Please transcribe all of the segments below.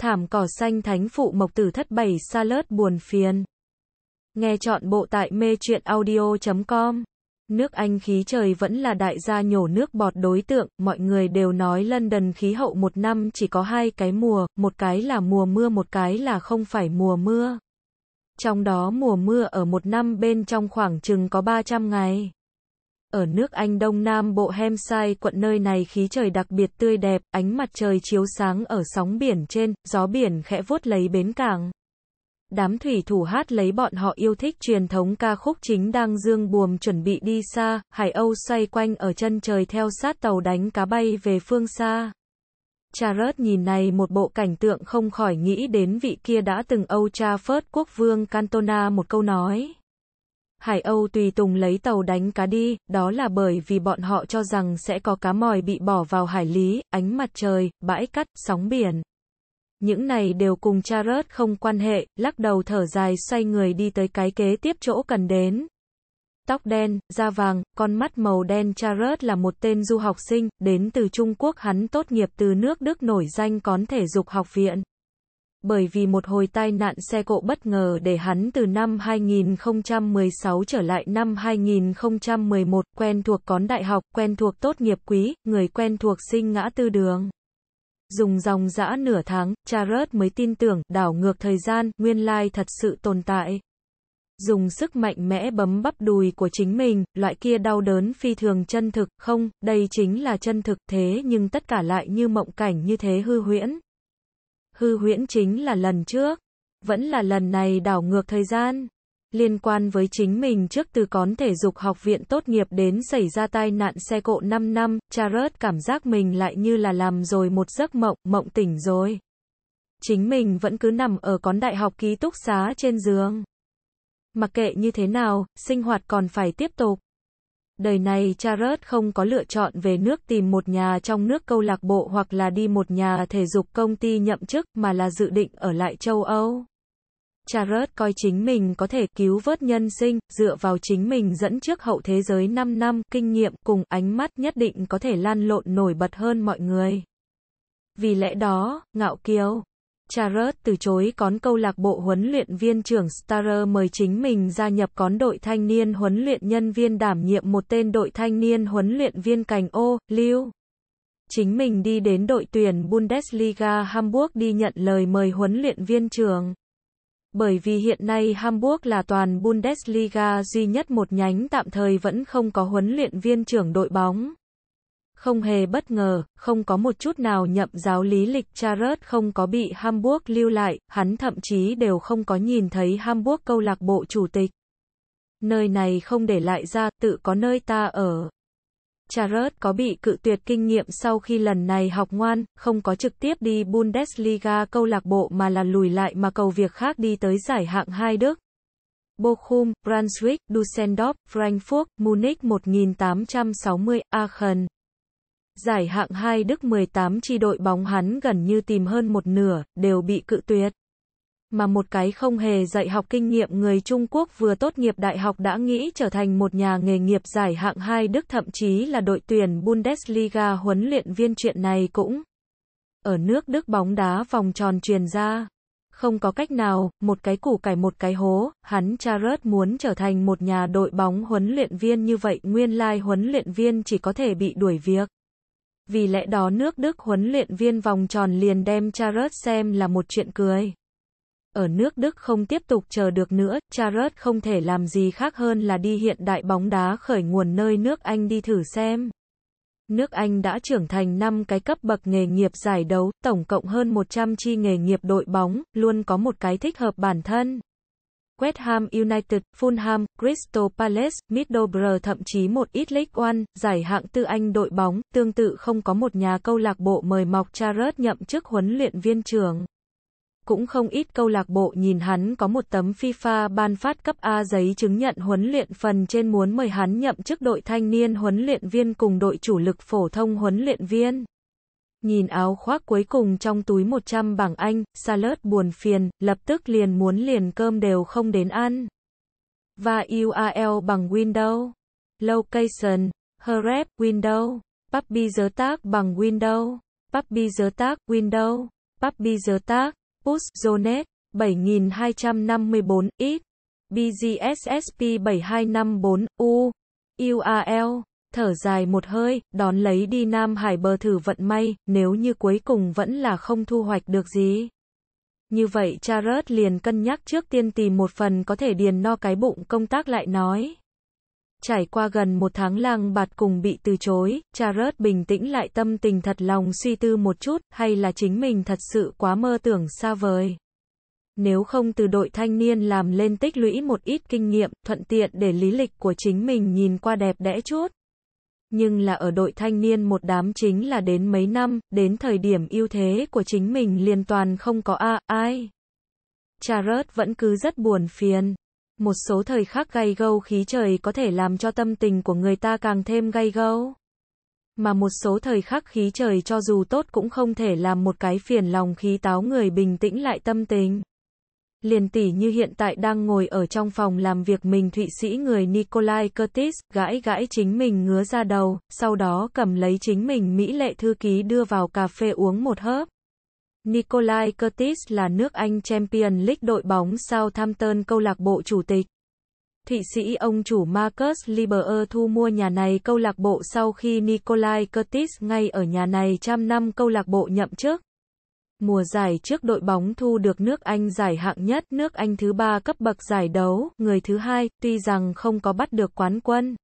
thảm cỏ xanh thánh phụ mộc tử thất bảy sa lớt buồn phiền. Nghe chọn bộ tại mê truyện audio.com. Nước Anh khí trời vẫn là đại gia nhổ nước bọt đối tượng, mọi người đều nói London khí hậu một năm chỉ có hai cái mùa, một cái là mùa mưa một cái là không phải mùa mưa. Trong đó mùa mưa ở một năm bên trong khoảng chừng có 300 ngày. Ở nước Anh Đông Nam Bộ Hampshire quận nơi này khí trời đặc biệt tươi đẹp, ánh mặt trời chiếu sáng ở sóng biển trên, gió biển khẽ vuốt lấy bến cảng. Đám thủy thủ hát lấy bọn họ yêu thích truyền thống ca khúc chính đang dương buồm chuẩn bị đi xa, Hải Âu xoay quanh ở chân trời theo sát tàu đánh cá bay về phương xa. Charles nhìn này một bộ cảnh tượng không khỏi nghĩ đến vị kia đã từng Âu Trafford quốc vương Cantona một câu nói. Hải Âu tùy tùng lấy tàu đánh cá đi, đó là bởi vì bọn họ cho rằng sẽ có cá mòi bị bỏ vào hải lý, ánh mặt trời, bãi cắt, sóng biển. Những này đều cùng Charles không quan hệ, lắc đầu thở dài xoay người đi tới cái kế tiếp chỗ cần đến. Tóc đen, da vàng, con mắt màu đen Charles là một tên du học sinh, đến từ Trung Quốc hắn tốt nghiệp từ nước Đức nổi danh con thể dục học viện bởi vì một hồi tai nạn xe cộ bất ngờ để hắn từ năm 2016 trở lại năm 2011, quen thuộc cón đại học, quen thuộc tốt nghiệp quý, người quen thuộc sinh ngã tư đường. Dùng dòng dã nửa tháng, Charles mới tin tưởng, đảo ngược thời gian, nguyên lai thật sự tồn tại. Dùng sức mạnh mẽ bấm bắp đùi của chính mình, loại kia đau đớn phi thường chân thực, không, đây chính là chân thực thế nhưng tất cả lại như mộng cảnh như thế hư huyễn hư huyễn chính là lần trước, vẫn là lần này đảo ngược thời gian. Liên quan với chính mình trước từ con thể dục học viện tốt nghiệp đến xảy ra tai nạn xe cộ 5 năm, Charles cảm giác mình lại như là làm rồi một giấc mộng, mộng tỉnh rồi. Chính mình vẫn cứ nằm ở con đại học ký túc xá trên giường. Mặc kệ như thế nào, sinh hoạt còn phải tiếp tục đời này Charles không có lựa chọn về nước tìm một nhà trong nước câu lạc bộ hoặc là đi một nhà thể dục công ty nhậm chức mà là dự định ở lại châu Âu. Charles coi chính mình có thể cứu vớt nhân sinh, dựa vào chính mình dẫn trước hậu thế giới 5 năm, kinh nghiệm cùng ánh mắt nhất định có thể lan lộn nổi bật hơn mọi người. Vì lẽ đó, ngạo kiều, Charles từ chối cón câu lạc bộ huấn luyện viên trưởng Starer mời chính mình gia nhập cón đội thanh niên huấn luyện nhân viên đảm nhiệm một tên đội thanh niên huấn luyện viên cành ô, lưu. Chính mình đi đến đội tuyển Bundesliga Hamburg đi nhận lời mời huấn luyện viên trưởng. Bởi vì hiện nay Hamburg là toàn Bundesliga duy nhất một nhánh tạm thời vẫn không có huấn luyện viên trưởng đội bóng. Không hề bất ngờ, không có một chút nào nhậm giáo lý lịch Charles không có bị Hamburg lưu lại, hắn thậm chí đều không có nhìn thấy Hamburg câu lạc bộ chủ tịch. Nơi này không để lại ra, tự có nơi ta ở. Charles có bị cự tuyệt kinh nghiệm sau khi lần này học ngoan, không có trực tiếp đi Bundesliga câu lạc bộ mà là lùi lại mà cầu việc khác đi tới giải hạng hai Đức. Bochum, Brunswick, Dusseldorf, Frankfurt, Munich 1860, Aachen giải hạng 2 Đức 18 chi đội bóng hắn gần như tìm hơn một nửa, đều bị cự tuyệt. Mà một cái không hề dạy học kinh nghiệm người Trung Quốc vừa tốt nghiệp đại học đã nghĩ trở thành một nhà nghề nghiệp giải hạng 2 Đức thậm chí là đội tuyển Bundesliga huấn luyện viên chuyện này cũng ở nước Đức bóng đá vòng tròn truyền ra. Không có cách nào, một cái củ cải một cái hố, hắn Charles muốn trở thành một nhà đội bóng huấn luyện viên như vậy nguyên lai huấn luyện viên chỉ có thể bị đuổi việc vì lẽ đó nước Đức huấn luyện viên vòng tròn liền đem Charles xem là một chuyện cười. Ở nước Đức không tiếp tục chờ được nữa, Charles không thể làm gì khác hơn là đi hiện đại bóng đá khởi nguồn nơi nước Anh đi thử xem. Nước Anh đã trưởng thành 5 cái cấp bậc nghề nghiệp giải đấu, tổng cộng hơn 100 chi nghề nghiệp đội bóng, luôn có một cái thích hợp bản thân. West Ham United, Fulham, Crystal Palace, Middlesbrough thậm chí một ít League One, giải hạng tư Anh đội bóng, tương tự không có một nhà câu lạc bộ mời mọc Charles nhậm chức huấn luyện viên trưởng. Cũng không ít câu lạc bộ nhìn hắn có một tấm FIFA ban phát cấp A giấy chứng nhận huấn luyện phần trên muốn mời hắn nhậm chức đội thanh niên huấn luyện viên cùng đội chủ lực phổ thông huấn luyện viên. Nhìn áo khoác cuối cùng trong túi 100 bảng Anh, Salad buồn phiền, lập tức liền muốn liền cơm đều không đến ăn. Và URL bằng Windows. Location, Href, Windows. Puppy giới tác bằng Windows. Puppy giới tác, Windows. Puppy giới tác, Push, Zonet, 7254, X. BGSSP 7254, U. URL thở dài một hơi, đón lấy đi Nam Hải bờ thử vận may, nếu như cuối cùng vẫn là không thu hoạch được gì. Như vậy Charles liền cân nhắc trước tiên tìm một phần có thể điền no cái bụng công tác lại nói. Trải qua gần một tháng lang bạt cùng bị từ chối, Charles bình tĩnh lại tâm tình thật lòng suy tư một chút, hay là chính mình thật sự quá mơ tưởng xa vời. Nếu không từ đội thanh niên làm lên tích lũy một ít kinh nghiệm, thuận tiện để lý lịch của chính mình nhìn qua đẹp đẽ chút nhưng là ở đội thanh niên một đám chính là đến mấy năm, đến thời điểm ưu thế của chính mình liên toàn không có a ai. Trà vẫn cứ rất buồn phiền. Một số thời khắc gay gâu khí trời có thể làm cho tâm tình của người ta càng thêm gay gâu. Mà một số thời khắc khí trời cho dù tốt cũng không thể làm một cái phiền lòng khí táo người bình tĩnh lại tâm tình. Liền tỷ như hiện tại đang ngồi ở trong phòng làm việc mình Thụy Sĩ người Nikolai Curtis, gãi gãi chính mình ngứa ra đầu, sau đó cầm lấy chính mình Mỹ lệ thư ký đưa vào cà phê uống một hớp. Nikolai Curtis là nước Anh Champion League đội bóng Southampton câu lạc bộ chủ tịch. Thụy Sĩ ông chủ Marcus Lieber thu mua nhà này câu lạc bộ sau khi Nikolai Curtis ngay ở nhà này trăm năm câu lạc bộ nhậm chức. Mùa giải trước đội bóng thu được nước Anh giải hạng nhất, nước Anh thứ ba cấp bậc giải đấu, người thứ hai, tuy rằng không có bắt được quán quân.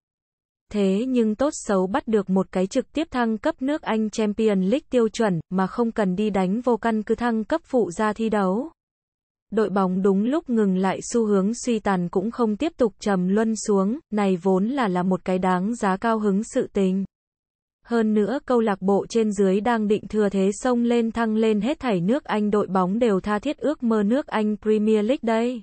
Thế nhưng tốt xấu bắt được một cái trực tiếp thăng cấp nước Anh Champion League tiêu chuẩn, mà không cần đi đánh vô căn cứ thăng cấp phụ ra thi đấu. Đội bóng đúng lúc ngừng lại xu hướng suy tàn cũng không tiếp tục trầm luân xuống, này vốn là là một cái đáng giá cao hứng sự tình. Hơn nữa câu lạc bộ trên dưới đang định thừa thế sông lên thăng lên hết thảy nước Anh đội bóng đều tha thiết ước mơ nước Anh Premier League đây.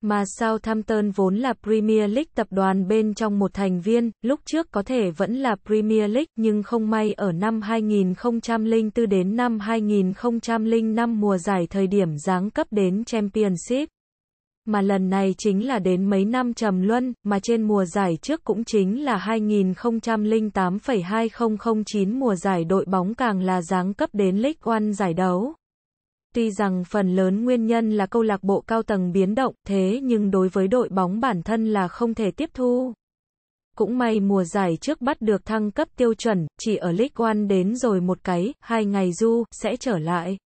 Mà Southampton vốn là Premier League tập đoàn bên trong một thành viên, lúc trước có thể vẫn là Premier League nhưng không may ở năm 2004 đến năm 2005 mùa giải thời điểm giáng cấp đến Championship mà lần này chính là đến mấy năm trầm luân, mà trên mùa giải trước cũng chính là 2008,2009 mùa giải đội bóng càng là giáng cấp đến League One giải đấu. Tuy rằng phần lớn nguyên nhân là câu lạc bộ cao tầng biến động, thế nhưng đối với đội bóng bản thân là không thể tiếp thu. Cũng may mùa giải trước bắt được thăng cấp tiêu chuẩn, chỉ ở League One đến rồi một cái, hai ngày du, sẽ trở lại.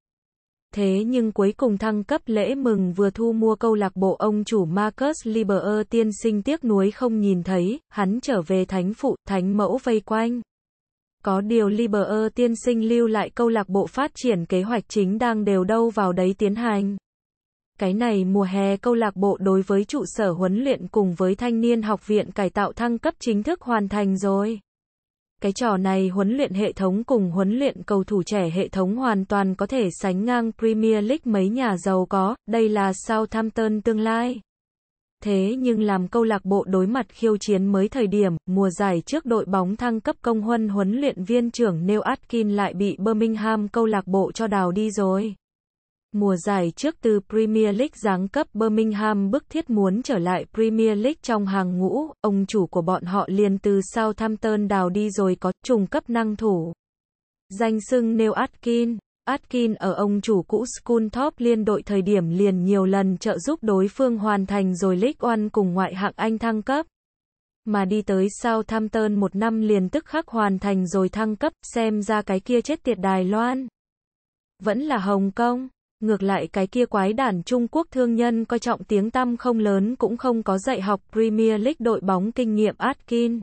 Thế nhưng cuối cùng thăng cấp lễ mừng vừa thu mua câu lạc bộ ông chủ Marcus Lieber tiên sinh tiếc nuối không nhìn thấy, hắn trở về thánh phụ, thánh mẫu vây quanh. Có điều Lieber tiên sinh lưu lại câu lạc bộ phát triển kế hoạch chính đang đều đâu vào đấy tiến hành. Cái này mùa hè câu lạc bộ đối với trụ sở huấn luyện cùng với thanh niên học viện cải tạo thăng cấp chính thức hoàn thành rồi. Cái trò này huấn luyện hệ thống cùng huấn luyện cầu thủ trẻ hệ thống hoàn toàn có thể sánh ngang Premier League mấy nhà giàu có, đây là Southampton tương lai. Thế nhưng làm câu lạc bộ đối mặt khiêu chiến mới thời điểm, mùa giải trước đội bóng thăng cấp công huân huấn luyện viên trưởng Neil Atkin lại bị Birmingham câu lạc bộ cho đào đi rồi. Mùa giải trước từ Premier League giáng cấp Birmingham bức thiết muốn trở lại Premier League trong hàng ngũ, ông chủ của bọn họ liền từ Southampton đào đi rồi có trùng cấp năng thủ. Danh xưng Neil Atkin, Atkin ở ông chủ cũ Scunthorpe liên đội thời điểm liền nhiều lần trợ giúp đối phương hoàn thành rồi League One cùng ngoại hạng Anh thăng cấp mà đi tới Southampton một năm liền tức khắc hoàn thành rồi thăng cấp, xem ra cái kia chết tiệt Đài Loan. Vẫn là Hồng Kông. Ngược lại cái kia quái đản Trung Quốc thương nhân coi trọng tiếng tăm không lớn cũng không có dạy học Premier League đội bóng kinh nghiệm Atkin.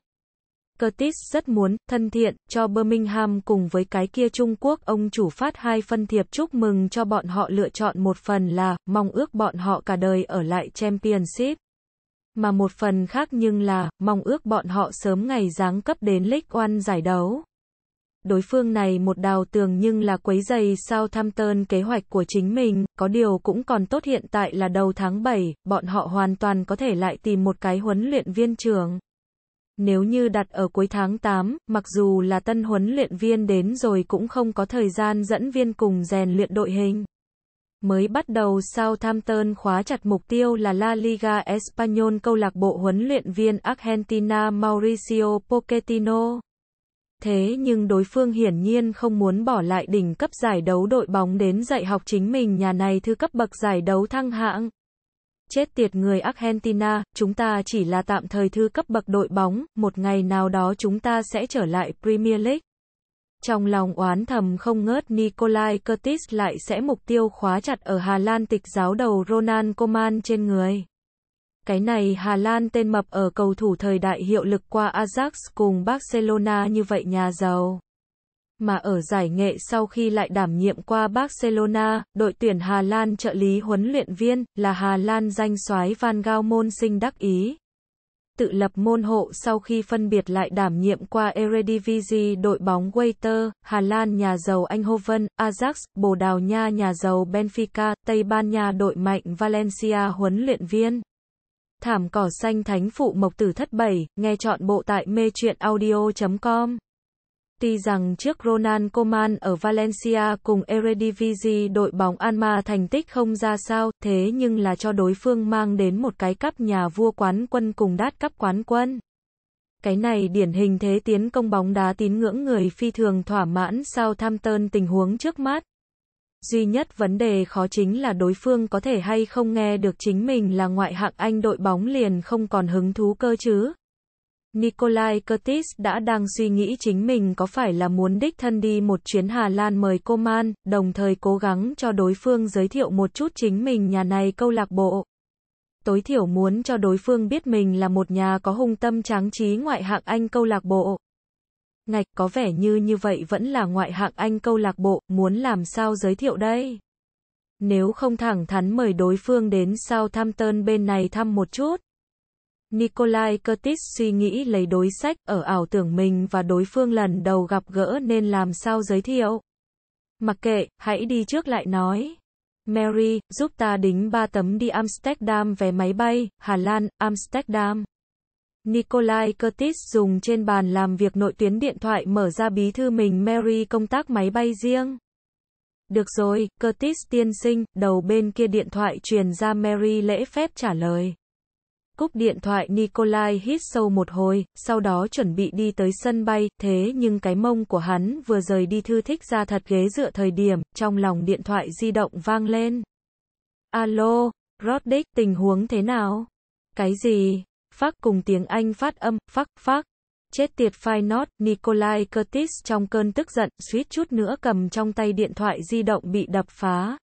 Curtis rất muốn, thân thiện, cho Birmingham cùng với cái kia Trung Quốc ông chủ phát hai phân thiệp chúc mừng cho bọn họ lựa chọn một phần là, mong ước bọn họ cả đời ở lại Championship. Mà một phần khác nhưng là, mong ước bọn họ sớm ngày giáng cấp đến League One giải đấu đối phương này một đào tường nhưng là quấy giày sao tham tơn kế hoạch của chính mình, có điều cũng còn tốt hiện tại là đầu tháng 7, bọn họ hoàn toàn có thể lại tìm một cái huấn luyện viên trưởng. Nếu như đặt ở cuối tháng 8, mặc dù là tân huấn luyện viên đến rồi cũng không có thời gian dẫn viên cùng rèn luyện đội hình. Mới bắt đầu sao tham tơn khóa chặt mục tiêu là La Liga Espanyol câu lạc bộ huấn luyện viên Argentina Mauricio Pochettino. Thế nhưng đối phương hiển nhiên không muốn bỏ lại đỉnh cấp giải đấu đội bóng đến dạy học chính mình nhà này thư cấp bậc giải đấu thăng hạng. Chết tiệt người Argentina, chúng ta chỉ là tạm thời thư cấp bậc đội bóng, một ngày nào đó chúng ta sẽ trở lại Premier League. Trong lòng oán thầm không ngớt Nikolai Curtis lại sẽ mục tiêu khóa chặt ở Hà Lan tịch giáo đầu Ronald Koeman trên người. Cái này Hà Lan tên mập ở cầu thủ thời đại hiệu lực qua Ajax cùng Barcelona như vậy nhà giàu. Mà ở giải nghệ sau khi lại đảm nhiệm qua Barcelona, đội tuyển Hà Lan trợ lý huấn luyện viên là Hà Lan danh soái Van Gaal môn sinh đắc ý tự lập môn hộ sau khi phân biệt lại đảm nhiệm qua Eredivisie đội bóng Waiter, Hà Lan nhà giàu Eindhoven, Ajax, Bồ Đào Nha nhà giàu Benfica, Tây Ban Nha đội mạnh Valencia huấn luyện viên. Thảm cỏ xanh thánh phụ mộc tử thất bảy, nghe chọn bộ tại mê truyện audio.com. Tuy rằng trước Ronan Koeman ở Valencia cùng Eredivisie đội bóng Alma thành tích không ra sao, thế nhưng là cho đối phương mang đến một cái cắp nhà vua quán quân cùng đát cắp quán quân. Cái này điển hình thế tiến công bóng đá tín ngưỡng người phi thường thỏa mãn sau tham tơn tình huống trước mắt. Duy nhất vấn đề khó chính là đối phương có thể hay không nghe được chính mình là ngoại hạng Anh đội bóng liền không còn hứng thú cơ chứ. Nikolai Curtis đã đang suy nghĩ chính mình có phải là muốn đích thân đi một chuyến Hà Lan mời Coman đồng thời cố gắng cho đối phương giới thiệu một chút chính mình nhà này câu lạc bộ. Tối thiểu muốn cho đối phương biết mình là một nhà có hung tâm tráng trí ngoại hạng Anh câu lạc bộ ngạch có vẻ như như vậy vẫn là ngoại hạng Anh câu lạc bộ, muốn làm sao giới thiệu đây? Nếu không thẳng thắn mời đối phương đến thăm Southampton bên này thăm một chút. Nikolai Curtis suy nghĩ lấy đối sách ở ảo tưởng mình và đối phương lần đầu gặp gỡ nên làm sao giới thiệu. Mặc kệ, hãy đi trước lại nói. Mary, giúp ta đính ba tấm đi Amsterdam vé máy bay, Hà Lan, Amsterdam. Nikolai Curtis dùng trên bàn làm việc nội tuyến điện thoại mở ra bí thư mình Mary công tác máy bay riêng. Được rồi, Curtis tiên sinh, đầu bên kia điện thoại truyền ra Mary lễ phép trả lời. Cúp điện thoại Nikolai hít sâu một hồi, sau đó chuẩn bị đi tới sân bay, thế nhưng cái mông của hắn vừa rời đi thư thích ra thật ghế dựa thời điểm, trong lòng điện thoại di động vang lên. Alo, Roddick, tình huống thế nào? Cái gì? phác cùng tiếng Anh phát âm, phắc, phác. Chết tiệt phai nót, Nikolai Curtis trong cơn tức giận, suýt chút nữa cầm trong tay điện thoại di động bị đập phá.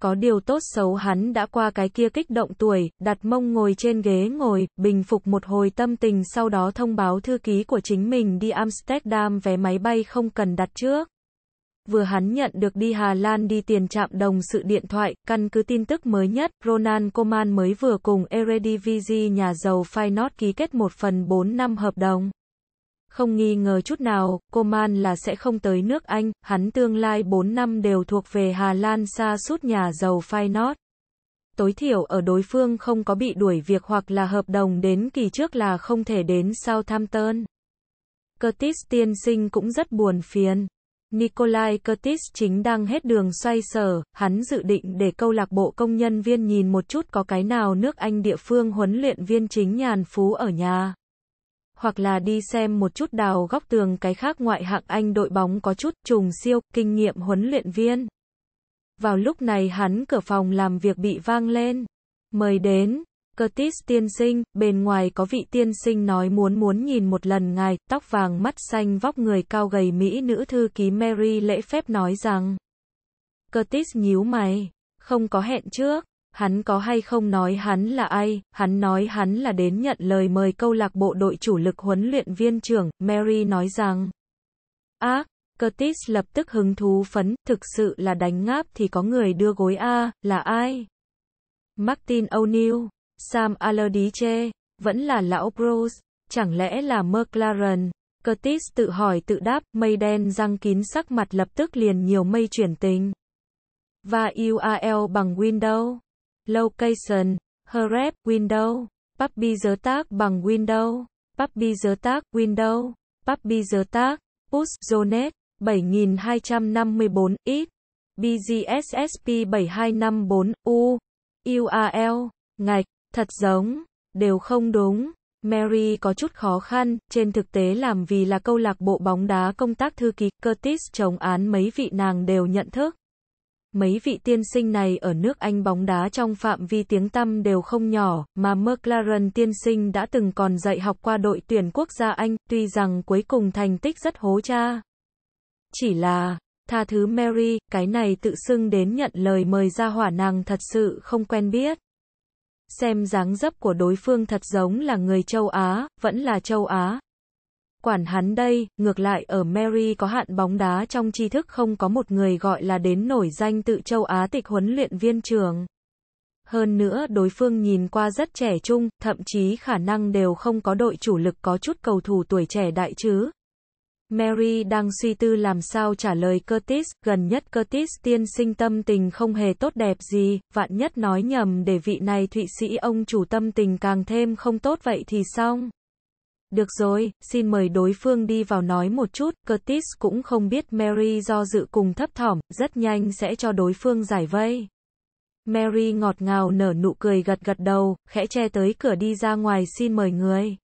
Có điều tốt xấu hắn đã qua cái kia kích động tuổi, đặt mông ngồi trên ghế ngồi, bình phục một hồi tâm tình sau đó thông báo thư ký của chính mình đi Amsterdam vé máy bay không cần đặt trước vừa hắn nhận được đi Hà Lan đi tiền chạm đồng sự điện thoại, căn cứ tin tức mới nhất, Ronald Koeman mới vừa cùng Eredivisie nhà giàu Feyenoord ký kết một phần 4 năm hợp đồng. Không nghi ngờ chút nào, Koeman là sẽ không tới nước Anh, hắn tương lai 4 năm đều thuộc về Hà Lan xa suốt nhà giàu Feyenoord. Tối thiểu ở đối phương không có bị đuổi việc hoặc là hợp đồng đến kỳ trước là không thể đến Southampton. Curtis tiên sinh cũng rất buồn phiền. Nikolai Curtis chính đang hết đường xoay sở, hắn dự định để câu lạc bộ công nhân viên nhìn một chút có cái nào nước Anh địa phương huấn luyện viên chính nhàn phú ở nhà. Hoặc là đi xem một chút đào góc tường cái khác ngoại hạng Anh đội bóng có chút trùng siêu, kinh nghiệm huấn luyện viên. Vào lúc này hắn cửa phòng làm việc bị vang lên. Mời đến. Curtis tiên sinh, bên ngoài có vị tiên sinh nói muốn muốn nhìn một lần ngài, tóc vàng mắt xanh vóc người cao gầy Mỹ nữ thư ký Mary lễ phép nói rằng. Curtis nhíu mày, không có hẹn trước, hắn có hay không nói hắn là ai, hắn nói hắn là đến nhận lời mời câu lạc bộ đội chủ lực huấn luyện viên trưởng, Mary nói rằng. Ác, Curtis lập tức hứng thú phấn, thực sự là đánh ngáp thì có người đưa gối A, là ai? Martin O'Neill Sam Allardyce, vẫn là lão Bruce, chẳng lẽ là McLaren? Curtis tự hỏi tự đáp, mây đen răng kín sắc mặt lập tức liền nhiều mây chuyển tình. Và URL bằng Windows, Location, Href, Windows, Puppy giới tác bằng Windows, Puppy giới tác, Windows, Puppy giới tác, Push, Zonet, 7254, X, BGSSP 7254, U, URL, ngạch. Thật giống, đều không đúng. Mary có chút khó khăn, trên thực tế làm vì là câu lạc bộ bóng đá công tác thư ký, Curtis chống án mấy vị nàng đều nhận thức. Mấy vị tiên sinh này ở nước Anh bóng đá trong phạm vi tiếng tăm đều không nhỏ, mà McLaren tiên sinh đã từng còn dạy học qua đội tuyển quốc gia Anh, tuy rằng cuối cùng thành tích rất hố cha. Chỉ là, tha thứ Mary, cái này tự xưng đến nhận lời mời ra hỏa nàng thật sự không quen biết xem dáng dấp của đối phương thật giống là người châu Á, vẫn là châu Á. Quản hắn đây, ngược lại ở Mary có hạn bóng đá trong tri thức không có một người gọi là đến nổi danh tự châu Á tịch huấn luyện viên trường Hơn nữa đối phương nhìn qua rất trẻ trung, thậm chí khả năng đều không có đội chủ lực có chút cầu thủ tuổi trẻ đại chứ. Mary đang suy tư làm sao trả lời Curtis, gần nhất Curtis tiên sinh tâm tình không hề tốt đẹp gì, vạn nhất nói nhầm để vị này thụy sĩ ông chủ tâm tình càng thêm không tốt vậy thì xong. Được rồi, xin mời đối phương đi vào nói một chút, Curtis cũng không biết Mary do dự cùng thấp thỏm, rất nhanh sẽ cho đối phương giải vây. Mary ngọt ngào nở nụ cười gật gật đầu, khẽ che tới cửa đi ra ngoài xin mời người.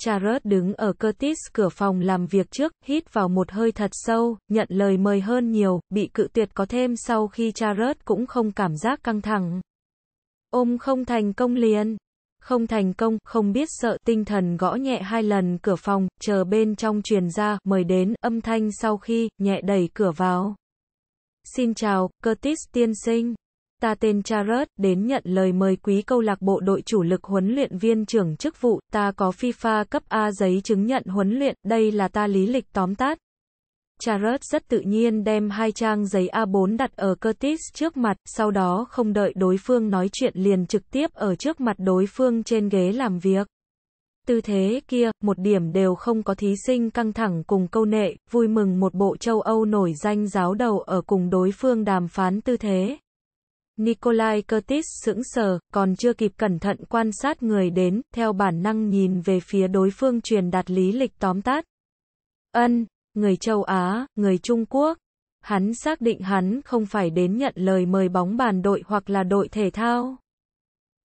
Charles đứng ở Curtis cửa phòng làm việc trước, hít vào một hơi thật sâu, nhận lời mời hơn nhiều, bị cự tuyệt có thêm sau khi Charles cũng không cảm giác căng thẳng. Ôm không thành công liền. Không thành công, không biết sợ, tinh thần gõ nhẹ hai lần cửa phòng, chờ bên trong truyền ra, mời đến, âm thanh sau khi, nhẹ đẩy cửa vào. Xin chào, Curtis tiên sinh ta tên Charles, đến nhận lời mời quý câu lạc bộ đội chủ lực huấn luyện viên trưởng chức vụ, ta có FIFA cấp A giấy chứng nhận huấn luyện, đây là ta lý lịch tóm tắt. Charles rất tự nhiên đem hai trang giấy A4 đặt ở Curtis trước mặt, sau đó không đợi đối phương nói chuyện liền trực tiếp ở trước mặt đối phương trên ghế làm việc. Tư thế kia, một điểm đều không có thí sinh căng thẳng cùng câu nệ, vui mừng một bộ châu Âu nổi danh giáo đầu ở cùng đối phương đàm phán tư thế. Nikolai Curtis sững sờ, còn chưa kịp cẩn thận quan sát người đến, theo bản năng nhìn về phía đối phương truyền đạt lý lịch tóm tắt. Ân, người châu Á, người Trung Quốc. Hắn xác định hắn không phải đến nhận lời mời bóng bàn đội hoặc là đội thể thao.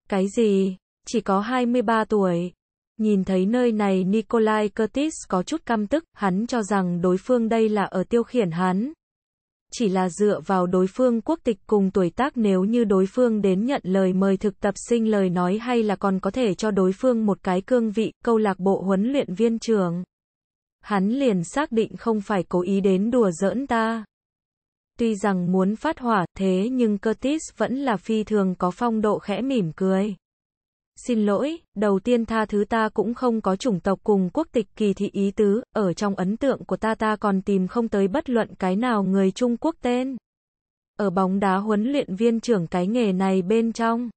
Cái gì? Chỉ có 23 tuổi. Nhìn thấy nơi này Nikolai Curtis có chút căm tức, hắn cho rằng đối phương đây là ở tiêu khiển hắn, chỉ là dựa vào đối phương quốc tịch cùng tuổi tác nếu như đối phương đến nhận lời mời thực tập sinh lời nói hay là còn có thể cho đối phương một cái cương vị, câu lạc bộ huấn luyện viên trường Hắn liền xác định không phải cố ý đến đùa giỡn ta. Tuy rằng muốn phát hỏa thế nhưng Curtis vẫn là phi thường có phong độ khẽ mỉm cười xin lỗi, đầu tiên tha thứ ta cũng không có chủng tộc cùng quốc tịch kỳ thị ý tứ, ở trong ấn tượng của ta ta còn tìm không tới bất luận cái nào người Trung Quốc tên. Ở bóng đá huấn luyện viên trưởng cái nghề này bên trong.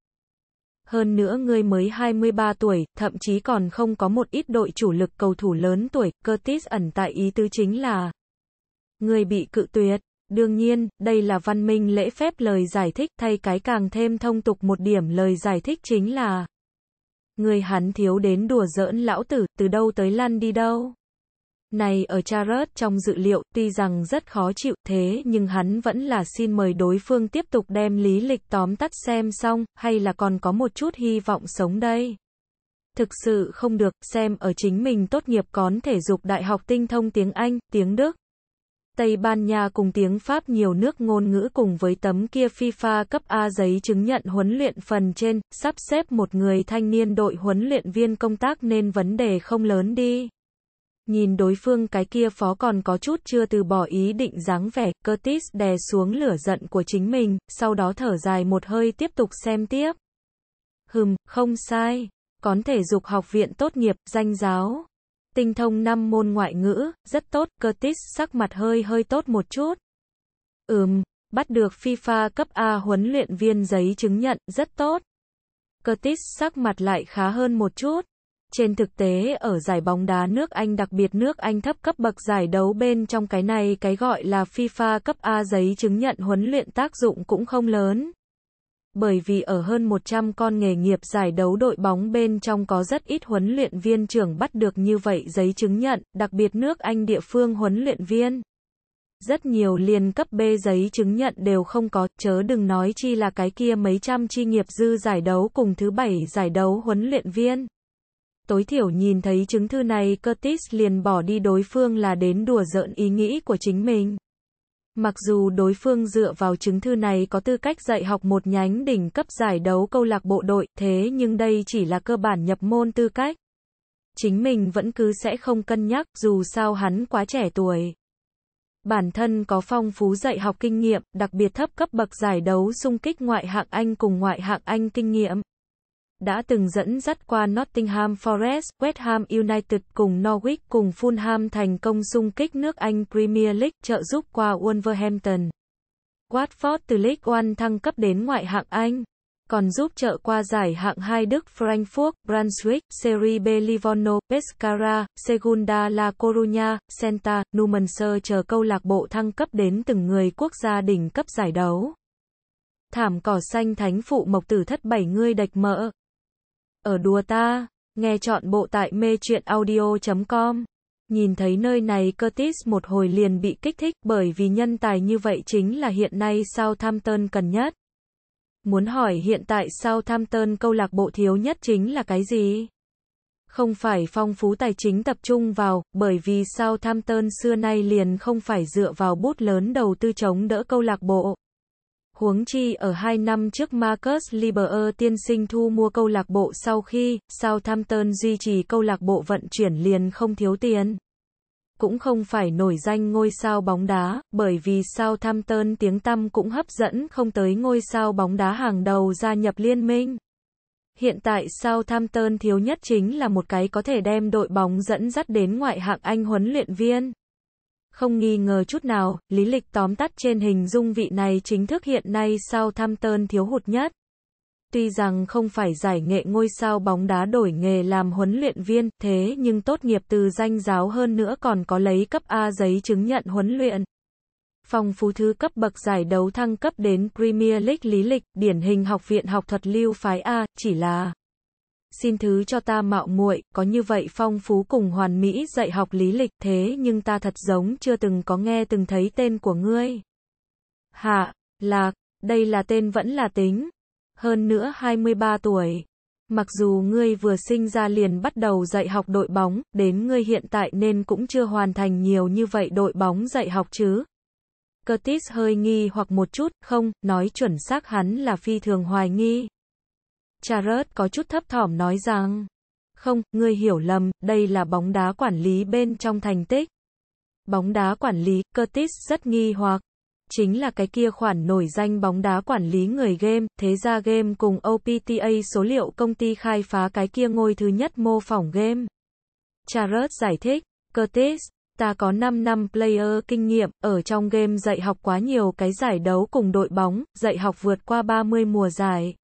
Hơn nữa ngươi mới 23 tuổi, thậm chí còn không có một ít đội chủ lực cầu thủ lớn tuổi, Curtis ẩn tại ý tứ chính là người bị cự tuyệt. Đương nhiên, đây là văn minh lễ phép lời giải thích thay cái càng thêm thông tục một điểm lời giải thích chính là Người hắn thiếu đến đùa giỡn lão tử, từ đâu tới lăn đi đâu. Này ở Charles trong dự liệu, tuy rằng rất khó chịu, thế nhưng hắn vẫn là xin mời đối phương tiếp tục đem lý lịch tóm tắt xem xong, hay là còn có một chút hy vọng sống đây. Thực sự không được, xem ở chính mình tốt nghiệp cón thể dục đại học tinh thông tiếng Anh, tiếng Đức. Tây Ban Nha cùng tiếng Pháp nhiều nước ngôn ngữ cùng với tấm kia FIFA cấp A giấy chứng nhận huấn luyện phần trên, sắp xếp một người thanh niên đội huấn luyện viên công tác nên vấn đề không lớn đi. Nhìn đối phương cái kia phó còn có chút chưa từ bỏ ý định dáng vẻ, Curtis đè xuống lửa giận của chính mình, sau đó thở dài một hơi tiếp tục xem tiếp. Hừm, không sai. còn thể dục học viện tốt nghiệp, danh giáo tinh thông 5 môn ngoại ngữ, rất tốt, Curtis sắc mặt hơi hơi tốt một chút. Ừm, bắt được FIFA cấp A huấn luyện viên giấy chứng nhận, rất tốt. Curtis sắc mặt lại khá hơn một chút. Trên thực tế ở giải bóng đá nước Anh đặc biệt nước Anh thấp cấp bậc giải đấu bên trong cái này cái gọi là FIFA cấp A giấy chứng nhận huấn luyện tác dụng cũng không lớn bởi vì ở hơn 100 con nghề nghiệp giải đấu đội bóng bên trong có rất ít huấn luyện viên trưởng bắt được như vậy giấy chứng nhận, đặc biệt nước Anh địa phương huấn luyện viên. Rất nhiều liền cấp B giấy chứng nhận đều không có, chớ đừng nói chi là cái kia mấy trăm chi nghiệp dư giải đấu cùng thứ bảy giải đấu huấn luyện viên. Tối thiểu nhìn thấy chứng thư này Curtis liền bỏ đi đối phương là đến đùa giỡn ý nghĩ của chính mình. Mặc dù đối phương dựa vào chứng thư này có tư cách dạy học một nhánh đỉnh cấp giải đấu câu lạc bộ đội, thế nhưng đây chỉ là cơ bản nhập môn tư cách. Chính mình vẫn cứ sẽ không cân nhắc, dù sao hắn quá trẻ tuổi. Bản thân có phong phú dạy học kinh nghiệm, đặc biệt thấp cấp bậc giải đấu xung kích ngoại hạng Anh cùng ngoại hạng Anh kinh nghiệm đã từng dẫn dắt qua Nottingham Forest, West Ham United cùng Norwich cùng Fulham thành công xung kích nước Anh Premier League trợ giúp qua Wolverhampton. Watford từ League One thăng cấp đến ngoại hạng Anh, còn giúp trợ qua giải hạng 2 Đức Frankfurt, Brunswick, Serie B Livorno, Pescara, Segunda La Coruña, Santa, Numancer chờ câu lạc bộ thăng cấp đến từng người quốc gia đỉnh cấp giải đấu thảm cỏ xanh thánh phụ mộc tử thất bảy người đạch mỡ ở đùa ta. Nghe chọn bộ tại mê chuyện audio.com. Nhìn thấy nơi này Curtis một hồi liền bị kích thích bởi vì nhân tài như vậy chính là hiện nay sao Southampton cần nhất. Muốn hỏi hiện tại sao Southampton câu lạc bộ thiếu nhất chính là cái gì? Không phải phong phú tài chính tập trung vào, bởi vì sao Southampton xưa nay liền không phải dựa vào bút lớn đầu tư chống đỡ câu lạc bộ. Huống chi ở hai năm trước Marcus Lieber tiên sinh thu mua câu lạc bộ sau khi Southampton duy trì câu lạc bộ vận chuyển liền không thiếu tiền. Cũng không phải nổi danh ngôi sao bóng đá, bởi vì Southampton tiếng tăm cũng hấp dẫn không tới ngôi sao bóng đá hàng đầu gia nhập liên minh. Hiện tại Southampton thiếu nhất chính là một cái có thể đem đội bóng dẫn dắt đến ngoại hạng Anh huấn luyện viên. Không nghi ngờ chút nào, lý lịch tóm tắt trên hình dung vị này chính thức hiện nay sau tham tơn thiếu hụt nhất. Tuy rằng không phải giải nghệ ngôi sao bóng đá đổi nghề làm huấn luyện viên, thế nhưng tốt nghiệp từ danh giáo hơn nữa còn có lấy cấp A giấy chứng nhận huấn luyện. Phòng phú thứ cấp bậc giải đấu thăng cấp đến Premier League lý lịch, điển hình học viện học thuật lưu phái A, chỉ là xin thứ cho ta mạo muội, có như vậy phong phú cùng hoàn mỹ dạy học lý lịch thế nhưng ta thật giống chưa từng có nghe từng thấy tên của ngươi. Hạ, Lạc, đây là tên vẫn là tính. Hơn nữa 23 tuổi. Mặc dù ngươi vừa sinh ra liền bắt đầu dạy học đội bóng, đến ngươi hiện tại nên cũng chưa hoàn thành nhiều như vậy đội bóng dạy học chứ. Curtis hơi nghi hoặc một chút, không, nói chuẩn xác hắn là phi thường hoài nghi. Charles có chút thấp thỏm nói rằng, không, ngươi hiểu lầm, đây là bóng đá quản lý bên trong thành tích. Bóng đá quản lý, Curtis rất nghi hoặc. Chính là cái kia khoản nổi danh bóng đá quản lý người game, thế ra game cùng OPTA số liệu công ty khai phá cái kia ngôi thứ nhất mô phỏng game. Charles giải thích, Curtis, ta có 5 năm player kinh nghiệm, ở trong game dạy học quá nhiều cái giải đấu cùng đội bóng, dạy học vượt qua 30 mùa giải.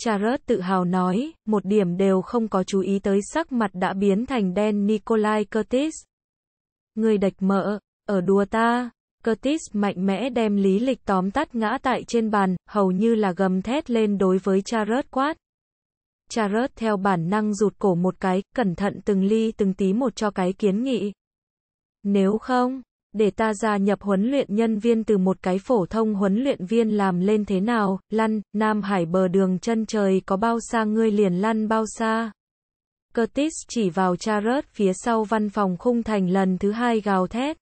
Charles tự hào nói, một điểm đều không có chú ý tới sắc mặt đã biến thành đen Nikolai Curtis. Người đạch mỡ, ở đùa ta. Curtis mạnh mẽ đem lý lịch tóm tắt ngã tại trên bàn, hầu như là gầm thét lên đối với Charles quát. Charles theo bản năng rụt cổ một cái, cẩn thận từng ly từng tí một cho cái kiến nghị. Nếu không, để ta gia nhập huấn luyện nhân viên từ một cái phổ thông huấn luyện viên làm lên thế nào, lăn, Nam Hải bờ đường chân trời có bao xa ngươi liền lăn bao xa. Curtis chỉ vào Charles phía sau văn phòng khung thành lần thứ hai gào thét.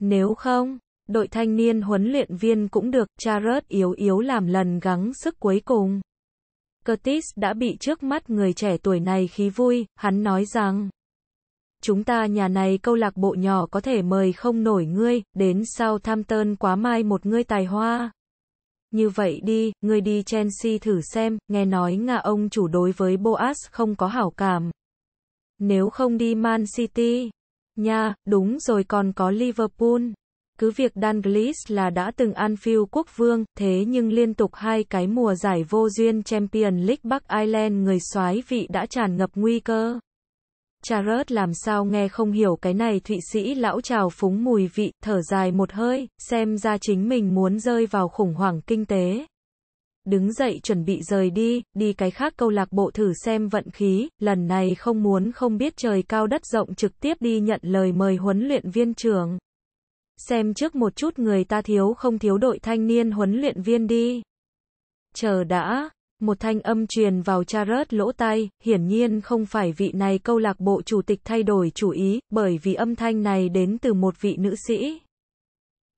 Nếu không, đội thanh niên huấn luyện viên cũng được, Charles yếu yếu làm lần gắng sức cuối cùng. Curtis đã bị trước mắt người trẻ tuổi này khí vui, hắn nói rằng chúng ta nhà này câu lạc bộ nhỏ có thể mời không nổi ngươi, đến sau tham tơn quá mai một ngươi tài hoa. Như vậy đi, ngươi đi Chelsea thử xem, nghe nói ngà ông chủ đối với Boas không có hảo cảm. Nếu không đi Man City, nha, đúng rồi còn có Liverpool. Cứ việc Dan Gliss là đã từng Anfield quốc vương, thế nhưng liên tục hai cái mùa giải vô duyên Champion League Bắc Ireland người soái vị đã tràn ngập nguy cơ. Chà làm sao nghe không hiểu cái này thụy sĩ lão trào phúng mùi vị, thở dài một hơi, xem ra chính mình muốn rơi vào khủng hoảng kinh tế. Đứng dậy chuẩn bị rời đi, đi cái khác câu lạc bộ thử xem vận khí, lần này không muốn không biết trời cao đất rộng trực tiếp đi nhận lời mời huấn luyện viên trưởng. Xem trước một chút người ta thiếu không thiếu đội thanh niên huấn luyện viên đi. Chờ đã, một thanh âm truyền vào cha lỗ tai, hiển nhiên không phải vị này câu lạc bộ chủ tịch thay đổi chủ ý, bởi vì âm thanh này đến từ một vị nữ sĩ.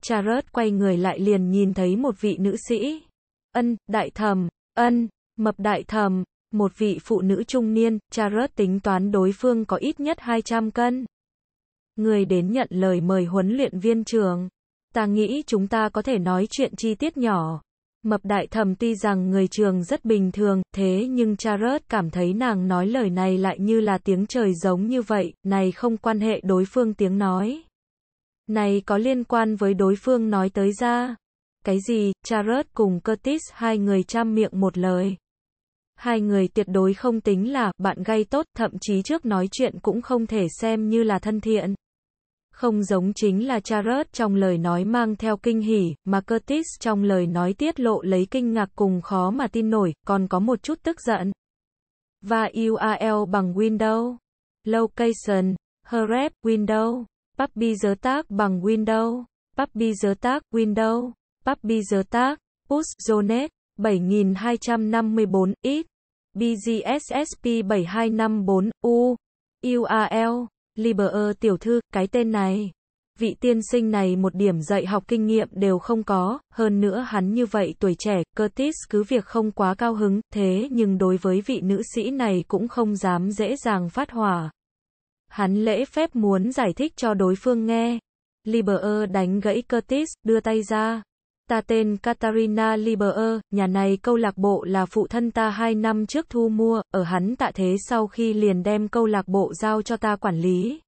Cha quay người lại liền nhìn thấy một vị nữ sĩ. Ân, đại thầm, ân, mập đại thầm, một vị phụ nữ trung niên, cha tính toán đối phương có ít nhất 200 cân. Người đến nhận lời mời huấn luyện viên trưởng. Ta nghĩ chúng ta có thể nói chuyện chi tiết nhỏ. Mập đại thầm tuy rằng người trường rất bình thường, thế nhưng Charles cảm thấy nàng nói lời này lại như là tiếng trời giống như vậy, này không quan hệ đối phương tiếng nói. Này có liên quan với đối phương nói tới ra. Cái gì, Charles cùng Curtis hai người chăm miệng một lời. Hai người tuyệt đối không tính là bạn gay tốt, thậm chí trước nói chuyện cũng không thể xem như là thân thiện. Không giống chính là Charles trong lời nói mang theo kinh hỉ, mà Curtis trong lời nói tiết lộ lấy kinh ngạc cùng khó mà tin nổi, còn có một chút tức giận. Và URL bằng Windows, Location, Hrep, Windows, Puppy giới tác bằng Windows, Puppy giới tác, Windows, Puppy giới tác, Push, Zonet, 7254, X, BGSSP 7254, U, URL. Liber tiểu thư, cái tên này. Vị tiên sinh này một điểm dạy học kinh nghiệm đều không có, hơn nữa hắn như vậy tuổi trẻ, Curtis cứ việc không quá cao hứng, thế nhưng đối với vị nữ sĩ này cũng không dám dễ dàng phát hỏa. Hắn lễ phép muốn giải thích cho đối phương nghe. Liber đánh gãy Curtis, đưa tay ra ta tên Katarina Lieber, nhà này câu lạc bộ là phụ thân ta hai năm trước thu mua, ở hắn tạ thế sau khi liền đem câu lạc bộ giao cho ta quản lý.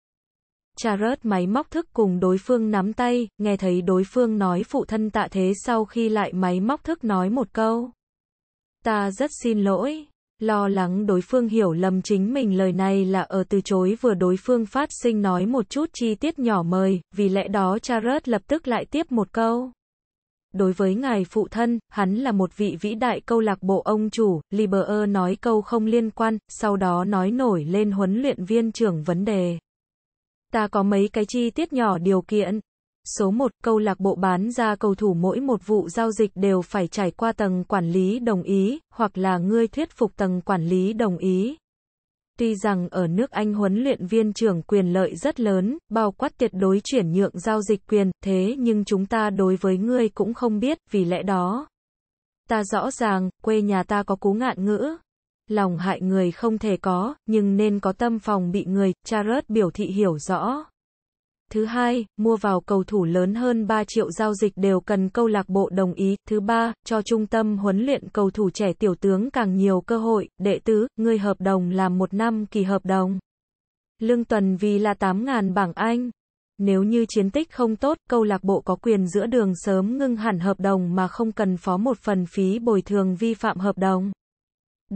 Cha rớt máy móc thức cùng đối phương nắm tay, nghe thấy đối phương nói phụ thân tạ thế sau khi lại máy móc thức nói một câu. Ta rất xin lỗi. Lo lắng đối phương hiểu lầm chính mình lời này là ở từ chối vừa đối phương phát sinh nói một chút chi tiết nhỏ mời, vì lẽ đó Charles lập tức lại tiếp một câu đối với ngài phụ thân, hắn là một vị vĩ đại câu lạc bộ ông chủ, Liberer nói câu không liên quan, sau đó nói nổi lên huấn luyện viên trưởng vấn đề. Ta có mấy cái chi tiết nhỏ điều kiện. Số 1, câu lạc bộ bán ra cầu thủ mỗi một vụ giao dịch đều phải trải qua tầng quản lý đồng ý, hoặc là ngươi thuyết phục tầng quản lý đồng ý. Tuy rằng ở nước Anh huấn luyện viên trưởng quyền lợi rất lớn, bao quát tuyệt đối chuyển nhượng giao dịch quyền, thế nhưng chúng ta đối với ngươi cũng không biết, vì lẽ đó. Ta rõ ràng, quê nhà ta có cú ngạn ngữ. Lòng hại người không thể có, nhưng nên có tâm phòng bị người, Charles biểu thị hiểu rõ. Thứ hai, mua vào cầu thủ lớn hơn 3 triệu giao dịch đều cần câu lạc bộ đồng ý. Thứ ba, cho trung tâm huấn luyện cầu thủ trẻ tiểu tướng càng nhiều cơ hội. Đệ tứ, người hợp đồng làm một năm kỳ hợp đồng. Lương tuần vì là 8.000 bảng Anh. Nếu như chiến tích không tốt, câu lạc bộ có quyền giữa đường sớm ngưng hẳn hợp đồng mà không cần phó một phần phí bồi thường vi phạm hợp đồng.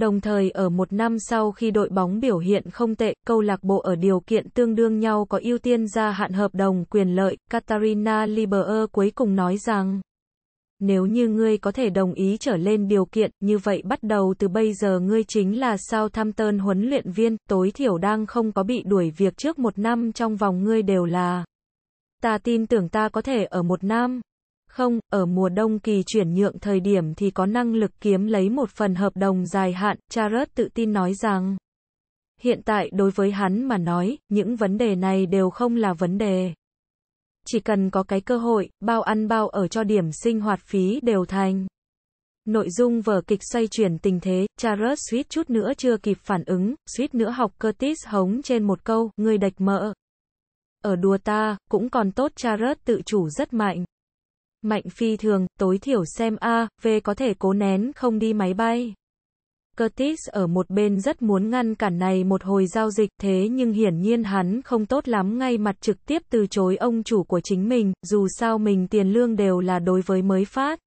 Đồng thời ở một năm sau khi đội bóng biểu hiện không tệ, câu lạc bộ ở điều kiện tương đương nhau có ưu tiên gia hạn hợp đồng quyền lợi, Katarina Liberer cuối cùng nói rằng Nếu như ngươi có thể đồng ý trở lên điều kiện, như vậy bắt đầu từ bây giờ ngươi chính là sao tham tơn huấn luyện viên, tối thiểu đang không có bị đuổi việc trước một năm trong vòng ngươi đều là Ta tin tưởng ta có thể ở một năm không, ở mùa đông kỳ chuyển nhượng thời điểm thì có năng lực kiếm lấy một phần hợp đồng dài hạn, Charles tự tin nói rằng. Hiện tại đối với hắn mà nói, những vấn đề này đều không là vấn đề. Chỉ cần có cái cơ hội, bao ăn bao ở cho điểm sinh hoạt phí đều thành. Nội dung vở kịch xoay chuyển tình thế, Charles suýt chút nữa chưa kịp phản ứng, suýt nữa học Curtis hống trên một câu, người đạch mỡ. Ở đùa ta, cũng còn tốt Charles tự chủ rất mạnh. Mạnh phi thường, tối thiểu xem A, V có thể cố nén không đi máy bay. Curtis ở một bên rất muốn ngăn cản này một hồi giao dịch thế nhưng hiển nhiên hắn không tốt lắm ngay mặt trực tiếp từ chối ông chủ của chính mình, dù sao mình tiền lương đều là đối với mới phát.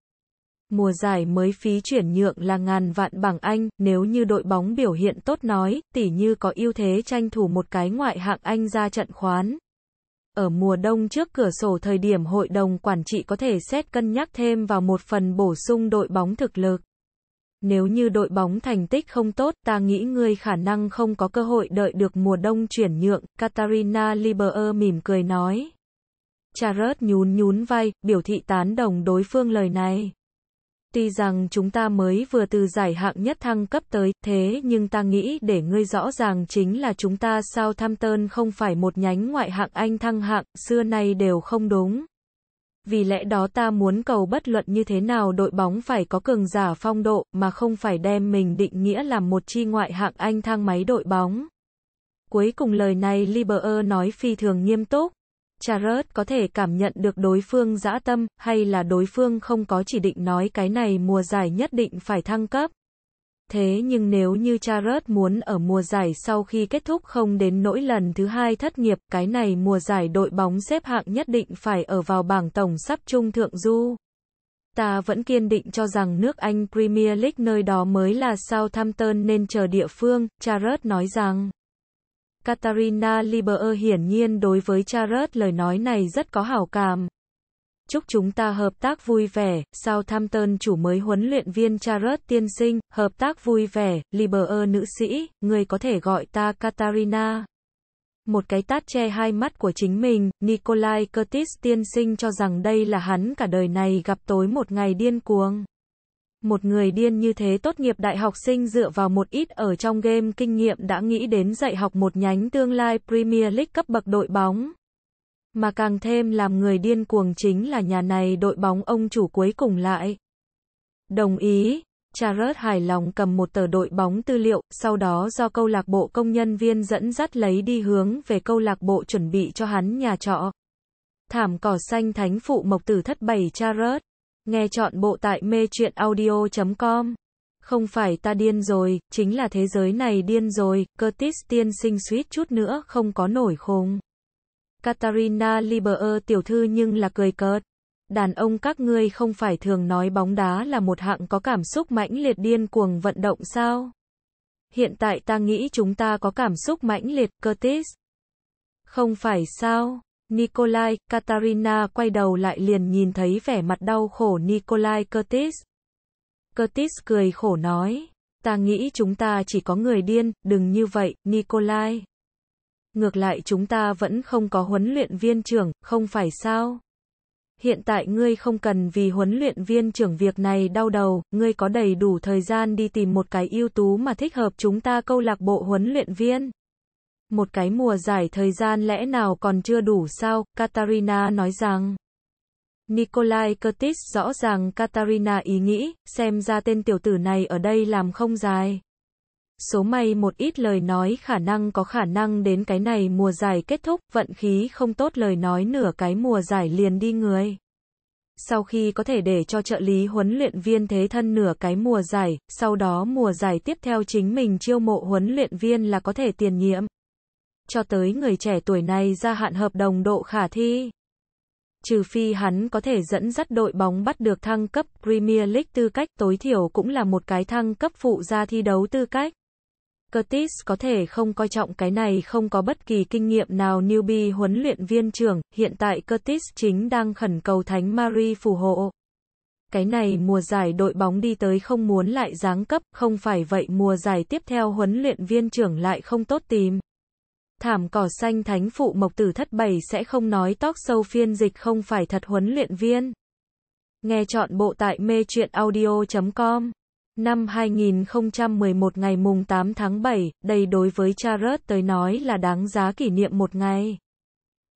Mùa giải mới phí chuyển nhượng là ngàn vạn bảng Anh, nếu như đội bóng biểu hiện tốt nói, tỉ như có ưu thế tranh thủ một cái ngoại hạng Anh ra trận khoán, ở mùa đông trước cửa sổ thời điểm hội đồng quản trị có thể xét cân nhắc thêm vào một phần bổ sung đội bóng thực lực. Nếu như đội bóng thành tích không tốt, ta nghĩ người khả năng không có cơ hội đợi được mùa đông chuyển nhượng, Katarina Liberer mỉm cười nói. Charles nhún nhún vai, biểu thị tán đồng đối phương lời này. Tuy rằng chúng ta mới vừa từ giải hạng nhất thăng cấp tới, thế nhưng ta nghĩ để ngươi rõ ràng chính là chúng ta sao tham tơn không phải một nhánh ngoại hạng Anh thăng hạng, xưa nay đều không đúng. Vì lẽ đó ta muốn cầu bất luận như thế nào đội bóng phải có cường giả phong độ, mà không phải đem mình định nghĩa làm một chi ngoại hạng Anh thăng máy đội bóng. Cuối cùng lời này Liberer nói phi thường nghiêm túc. Charles có thể cảm nhận được đối phương dã tâm, hay là đối phương không có chỉ định nói cái này mùa giải nhất định phải thăng cấp. Thế nhưng nếu như Charles muốn ở mùa giải sau khi kết thúc không đến nỗi lần thứ hai thất nghiệp, cái này mùa giải đội bóng xếp hạng nhất định phải ở vào bảng tổng sắp trung thượng du. Ta vẫn kiên định cho rằng nước Anh Premier League nơi đó mới là Southampton nên chờ địa phương, Charles nói rằng. Katarina Lieber hiển nhiên đối với Charles lời nói này rất có hảo cảm. Chúc chúng ta hợp tác vui vẻ, sao tham tơn chủ mới huấn luyện viên Charles tiên sinh, hợp tác vui vẻ, Lieber nữ sĩ, người có thể gọi ta Katarina. Một cái tát che hai mắt của chính mình, Nikolai Curtis tiên sinh cho rằng đây là hắn cả đời này gặp tối một ngày điên cuồng. Một người điên như thế tốt nghiệp đại học sinh dựa vào một ít ở trong game kinh nghiệm đã nghĩ đến dạy học một nhánh tương lai Premier League cấp bậc đội bóng. Mà càng thêm làm người điên cuồng chính là nhà này đội bóng ông chủ cuối cùng lại. Đồng ý, Charles hài lòng cầm một tờ đội bóng tư liệu, sau đó do câu lạc bộ công nhân viên dẫn dắt lấy đi hướng về câu lạc bộ chuẩn bị cho hắn nhà trọ. Thảm cỏ xanh thánh phụ mộc tử thất bày Charles. Nghe chọn bộ tại mê chuyện audio.com. Không phải ta điên rồi, chính là thế giới này điên rồi, Curtis tiên sinh suýt chút nữa không có nổi khùng. Katarina Liberer tiểu thư nhưng là cười cợt. Đàn ông các ngươi không phải thường nói bóng đá là một hạng có cảm xúc mãnh liệt điên cuồng vận động sao? Hiện tại ta nghĩ chúng ta có cảm xúc mãnh liệt, Curtis. Không phải sao? Nikolai, Katarina quay đầu lại liền nhìn thấy vẻ mặt đau khổ Nikolai Curtis. Curtis cười khổ nói, ta nghĩ chúng ta chỉ có người điên, đừng như vậy, Nikolai. Ngược lại chúng ta vẫn không có huấn luyện viên trưởng, không phải sao? Hiện tại ngươi không cần vì huấn luyện viên trưởng việc này đau đầu, ngươi có đầy đủ thời gian đi tìm một cái ưu tú mà thích hợp chúng ta câu lạc bộ huấn luyện viên một cái mùa giải thời gian lẽ nào còn chưa đủ sao, Katarina nói rằng. Nikolai Curtis rõ ràng Katarina ý nghĩ, xem ra tên tiểu tử này ở đây làm không dài. Số may một ít lời nói khả năng có khả năng đến cái này mùa giải kết thúc, vận khí không tốt lời nói nửa cái mùa giải liền đi người. Sau khi có thể để cho trợ lý huấn luyện viên thế thân nửa cái mùa giải, sau đó mùa giải tiếp theo chính mình chiêu mộ huấn luyện viên là có thể tiền nhiệm cho tới người trẻ tuổi này gia hạn hợp đồng độ khả thi. Trừ phi hắn có thể dẫn dắt đội bóng bắt được thăng cấp Premier League tư cách tối thiểu cũng là một cái thăng cấp phụ ra thi đấu tư cách. Curtis có thể không coi trọng cái này không có bất kỳ kinh nghiệm nào newbie huấn luyện viên trưởng, hiện tại Curtis chính đang khẩn cầu Thánh Mary phù hộ. Cái này mùa giải đội bóng đi tới không muốn lại giáng cấp, không phải vậy mùa giải tiếp theo huấn luyện viên trưởng lại không tốt tìm thảm cỏ xanh thánh phụ mộc tử thất bảy sẽ không nói tóc sâu phiên dịch không phải thật huấn luyện viên. Nghe chọn bộ tại mê truyện audio.com Năm 2011 ngày mùng 8 tháng 7, đây đối với Charles tới nói là đáng giá kỷ niệm một ngày.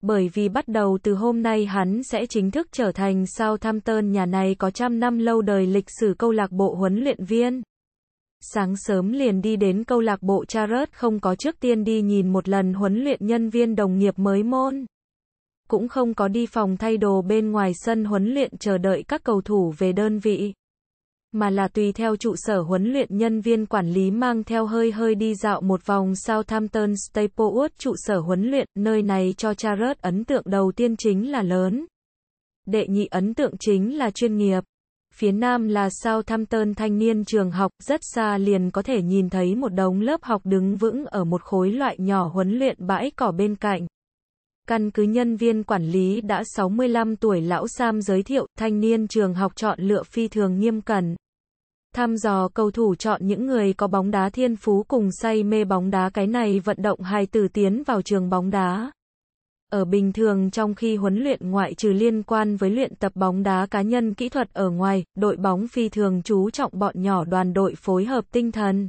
Bởi vì bắt đầu từ hôm nay hắn sẽ chính thức trở thành Southampton nhà này có trăm năm lâu đời lịch sử câu lạc bộ huấn luyện viên sáng sớm liền đi đến câu lạc bộ charles không có trước tiên đi nhìn một lần huấn luyện nhân viên đồng nghiệp mới môn. Cũng không có đi phòng thay đồ bên ngoài sân huấn luyện chờ đợi các cầu thủ về đơn vị. Mà là tùy theo trụ sở huấn luyện nhân viên quản lý mang theo hơi hơi đi dạo một vòng sau Southampton Staplewood trụ sở huấn luyện, nơi này cho charles ấn tượng đầu tiên chính là lớn. Đệ nhị ấn tượng chính là chuyên nghiệp phía nam là sao tham tơn thanh niên trường học, rất xa liền có thể nhìn thấy một đống lớp học đứng vững ở một khối loại nhỏ huấn luyện bãi cỏ bên cạnh. Căn cứ nhân viên quản lý đã 65 tuổi lão Sam giới thiệu, thanh niên trường học chọn lựa phi thường nghiêm cẩn. Thăm dò cầu thủ chọn những người có bóng đá thiên phú cùng say mê bóng đá cái này vận động hai từ tiến vào trường bóng đá. Ở bình thường trong khi huấn luyện ngoại trừ liên quan với luyện tập bóng đá cá nhân kỹ thuật ở ngoài, đội bóng phi thường chú trọng bọn nhỏ đoàn đội phối hợp tinh thần.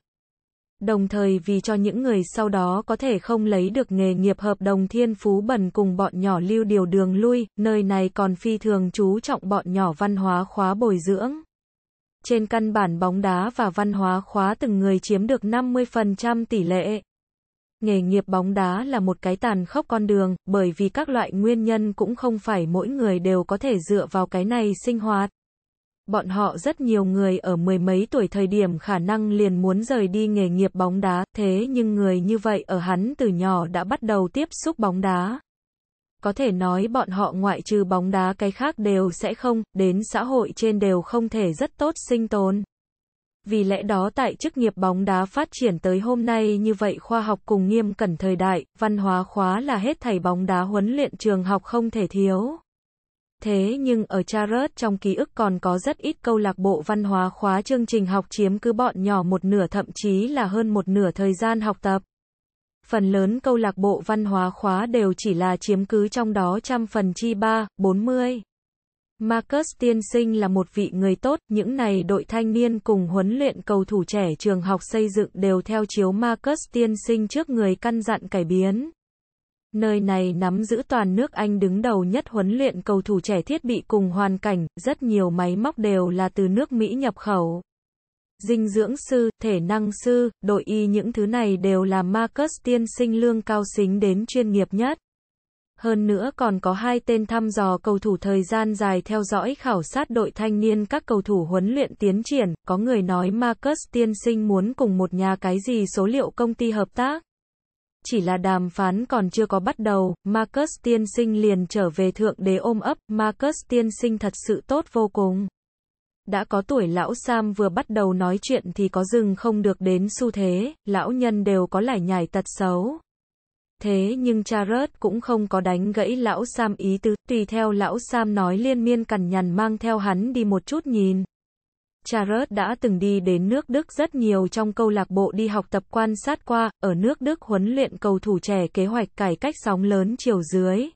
Đồng thời vì cho những người sau đó có thể không lấy được nghề nghiệp hợp đồng thiên phú bẩn cùng bọn nhỏ lưu điều đường lui, nơi này còn phi thường chú trọng bọn nhỏ văn hóa khóa bồi dưỡng. Trên căn bản bóng đá và văn hóa khóa từng người chiếm được 50% tỷ lệ, Nghề nghiệp bóng đá là một cái tàn khốc con đường, bởi vì các loại nguyên nhân cũng không phải mỗi người đều có thể dựa vào cái này sinh hoạt. Bọn họ rất nhiều người ở mười mấy tuổi thời điểm khả năng liền muốn rời đi nghề nghiệp bóng đá, thế nhưng người như vậy ở hắn từ nhỏ đã bắt đầu tiếp xúc bóng đá. Có thể nói bọn họ ngoại trừ bóng đá cái khác đều sẽ không, đến xã hội trên đều không thể rất tốt sinh tồn. Vì lẽ đó tại chức nghiệp bóng đá phát triển tới hôm nay như vậy khoa học cùng nghiêm cẩn thời đại, văn hóa khóa là hết thầy bóng đá huấn luyện trường học không thể thiếu. Thế nhưng ở Charlotte trong ký ức còn có rất ít câu lạc bộ văn hóa khóa chương trình học chiếm cứ bọn nhỏ một nửa thậm chí là hơn một nửa thời gian học tập. Phần lớn câu lạc bộ văn hóa khóa đều chỉ là chiếm cứ trong đó trăm phần chi ba, bốn mươi. Marcus tiên sinh là một vị người tốt, những này đội thanh niên cùng huấn luyện cầu thủ trẻ trường học xây dựng đều theo chiếu Marcus tiên sinh trước người căn dặn cải biến. Nơi này nắm giữ toàn nước Anh đứng đầu nhất huấn luyện cầu thủ trẻ thiết bị cùng hoàn cảnh, rất nhiều máy móc đều là từ nước Mỹ nhập khẩu. Dinh dưỡng sư, thể năng sư, đội y những thứ này đều là Marcus tiên sinh lương cao xính đến chuyên nghiệp nhất hơn nữa còn có hai tên thăm dò cầu thủ thời gian dài theo dõi khảo sát đội thanh niên các cầu thủ huấn luyện tiến triển, có người nói Marcus tiên sinh muốn cùng một nhà cái gì số liệu công ty hợp tác. Chỉ là đàm phán còn chưa có bắt đầu, Marcus tiên sinh liền trở về thượng đế ôm ấp, Marcus tiên sinh thật sự tốt vô cùng. Đã có tuổi lão Sam vừa bắt đầu nói chuyện thì có dừng không được đến xu thế, lão nhân đều có lải nhải tật xấu, Thế nhưng Charles cũng không có đánh gãy lão Sam ý tứ, tùy theo lão Sam nói liên miên cằn nhằn mang theo hắn đi một chút nhìn. Charles đã từng đi đến nước Đức rất nhiều trong câu lạc bộ đi học tập quan sát qua, ở nước Đức huấn luyện cầu thủ trẻ kế hoạch cải cách sóng lớn chiều dưới.